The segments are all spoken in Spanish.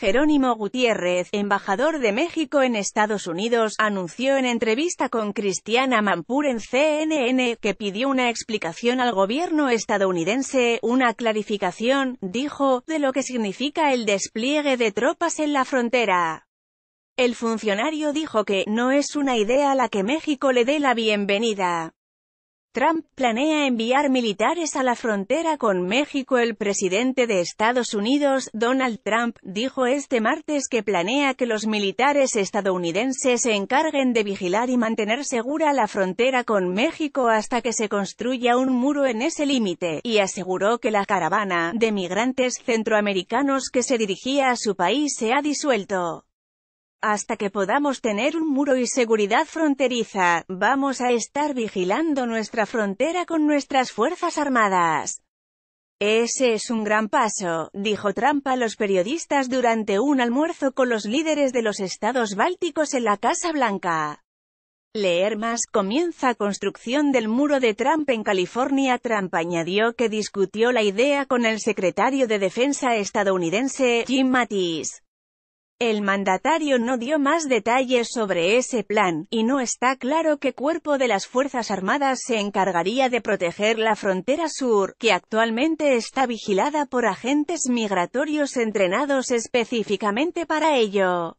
Jerónimo Gutiérrez, embajador de México en Estados Unidos, anunció en entrevista con Cristiana Mampur en CNN, que pidió una explicación al gobierno estadounidense, una clarificación, dijo, de lo que significa el despliegue de tropas en la frontera. El funcionario dijo que, no es una idea la que México le dé la bienvenida. Trump planea enviar militares a la frontera con México. El presidente de Estados Unidos, Donald Trump, dijo este martes que planea que los militares estadounidenses se encarguen de vigilar y mantener segura la frontera con México hasta que se construya un muro en ese límite, y aseguró que la caravana de migrantes centroamericanos que se dirigía a su país se ha disuelto. Hasta que podamos tener un muro y seguridad fronteriza, vamos a estar vigilando nuestra frontera con nuestras Fuerzas Armadas. Ese es un gran paso, dijo Trump a los periodistas durante un almuerzo con los líderes de los estados bálticos en la Casa Blanca. Leer más, comienza construcción del muro de Trump en California. Trump añadió que discutió la idea con el secretario de Defensa estadounidense, Jim Mattis. El mandatario no dio más detalles sobre ese plan, y no está claro qué cuerpo de las Fuerzas Armadas se encargaría de proteger la frontera sur, que actualmente está vigilada por agentes migratorios entrenados específicamente para ello.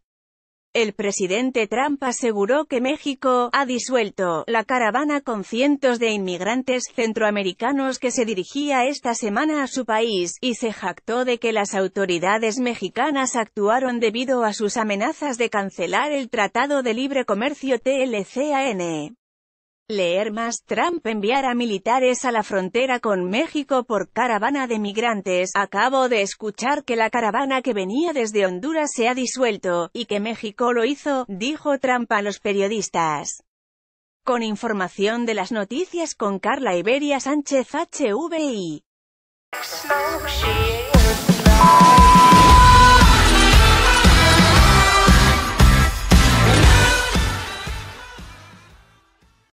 El presidente Trump aseguró que México ha disuelto la caravana con cientos de inmigrantes centroamericanos que se dirigía esta semana a su país, y se jactó de que las autoridades mexicanas actuaron debido a sus amenazas de cancelar el Tratado de Libre Comercio TLCAN. Leer más. Trump enviará militares a la frontera con México por caravana de migrantes. Acabo de escuchar que la caravana que venía desde Honduras se ha disuelto, y que México lo hizo, dijo Trump a los periodistas. Con información de las noticias con Carla Iberia Sánchez HVI.